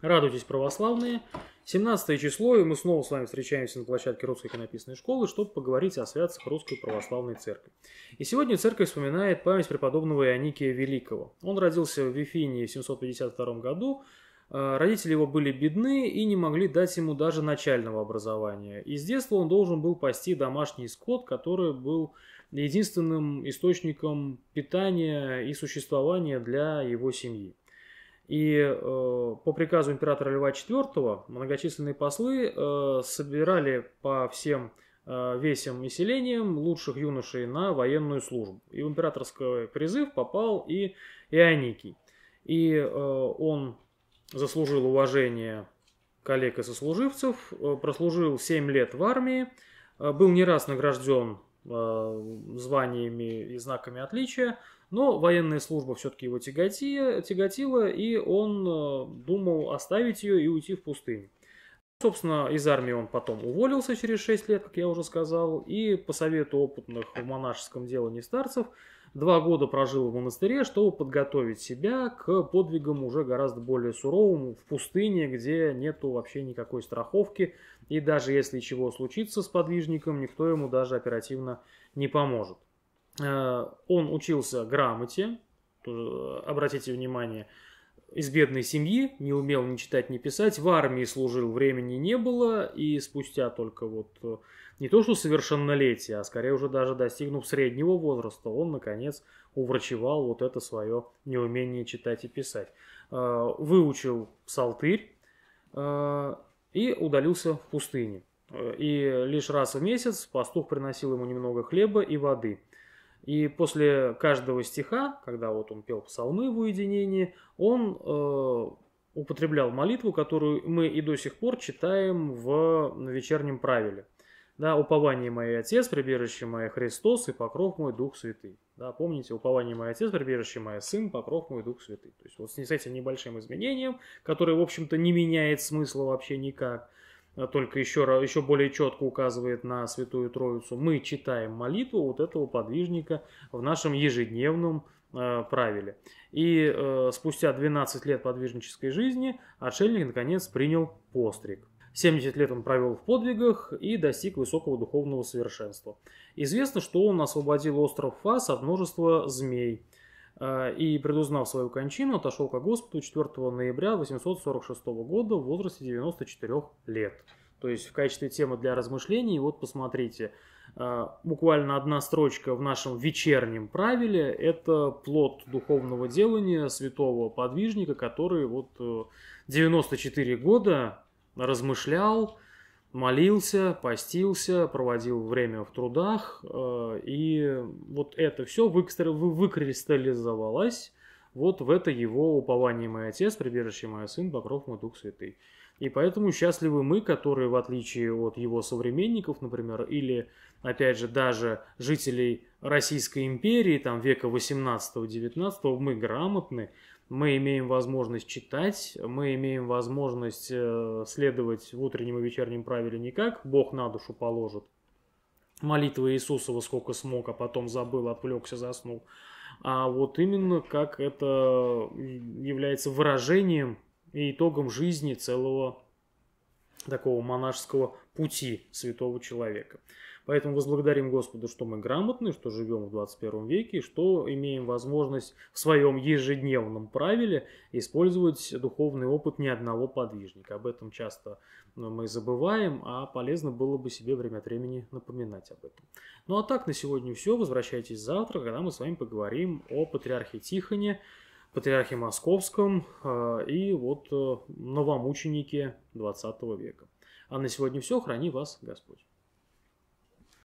Радуйтесь, православные. 17 число, и мы снова с вами встречаемся на площадке Русской иконописной школы, чтобы поговорить о святцах Русской Православной Церкви. И сегодня церковь вспоминает память преподобного Ионикия Великого. Он родился в Вифинии в 752 году, э, Родители его были бедны и не могли дать ему даже начального образования. И с детства он должен был пасти домашний скот, который был единственным источником питания и существования для его семьи. И э, по приказу императора Льва IV многочисленные послы э, собирали по всем э, весям и селениям лучших юношей на военную службу. И в императорский призыв попал и Ионикий. И э, он заслужил уважение коллег и сослуживцев, э, прослужил 7 лет в армии, э, был не раз награжден Э, званиями и знаками отличия, но военная служба все-таки его тяготила, тяготила, и он э, думал оставить ее и уйти в пустыню. Собственно, из армии он потом уволился через 6 лет, как я уже сказал, и по совету опытных в монашеском делании старцев Два года прожил в монастыре, чтобы подготовить себя к подвигам уже гораздо более суровым в пустыне, где нету вообще никакой страховки, и даже если чего случится с подвижником, никто ему даже оперативно не поможет. Э, он учился грамоте, э, обратите внимание, из бедной семьи, не умел ни читать, ни писать, в армии служил, времени не было, и спустя только вот э, не то что совершеннолетие, а скорее уже даже достигнув среднего возраста, он, наконец, уврачевал вот это свое неумение читать и писать. Э, выучил псалтырь э, и удалился в пустыне. И лишь раз в месяц пастух приносил ему немного хлеба и воды – и после каждого стиха, когда вот он пел псалмы в уединении, он э, употреблял молитву, которую мы и до сих пор читаем в вечернем правиле. Да, упование мой Отец, прибежище мое Христос и покров мой Дух Святый. Да, помните, упование мой Отец, прибежище мое Сын, покров мой Дух Святый. То есть вот с этим небольшим изменением, которое, в общем-то, не меняет смысла вообще никак – а только еще, еще более четко указывает на Святую Троицу, мы читаем молитву вот этого подвижника в нашем ежедневном э, правиле. И э, спустя 12 лет подвижнической жизни отшельник наконец принял постриг. 70 лет он провел в подвигах и достиг высокого духовного совершенства. Известно, что он освободил остров Фас от множества змей – Э, и предузнав свою кончину, отошел к Господу 4 ноября 846 года в возрасте 94 лет. То есть в качестве темы для размышлений, вот посмотрите, э, буквально одна строчка в нашем вечернем правиле – это плод духовного делания святого подвижника, который вот 94 э, года размышлял, молился, постился, проводил время в трудах, э, и вот это все выкристаллизовалось вот в это его упование мой отец, прибежище мой сын, покров мой дух святый. И поэтому счастливы мы, которые, в отличие от его современников, например, или, опять же, даже жителей Российской империи, там, века 18-19, мы грамотны, мы имеем возможность читать, мы имеем возможность э, следовать в утреннем и вечернем правиле никак, Бог на душу положит, Молитва Иисуса во сколько смог, а потом забыл, отвлекся, заснул, а вот именно как это является выражением и итогом жизни целого такого монашеского пути святого человека. Поэтому возблагодарим Господу, что мы грамотны, что живем в 21 веке, что имеем возможность в своем ежедневном правиле использовать духовный опыт ни одного подвижника. Об этом часто ну, мы забываем, а полезно было бы себе время от времени напоминать об этом. Ну а так, на сегодня все. Возвращайтесь завтра, когда мы с вами поговорим о патриархе Тихоне, патриархе Московском э, и вот э, новомученике 20 века. А на сегодня все. Храни вас Господь.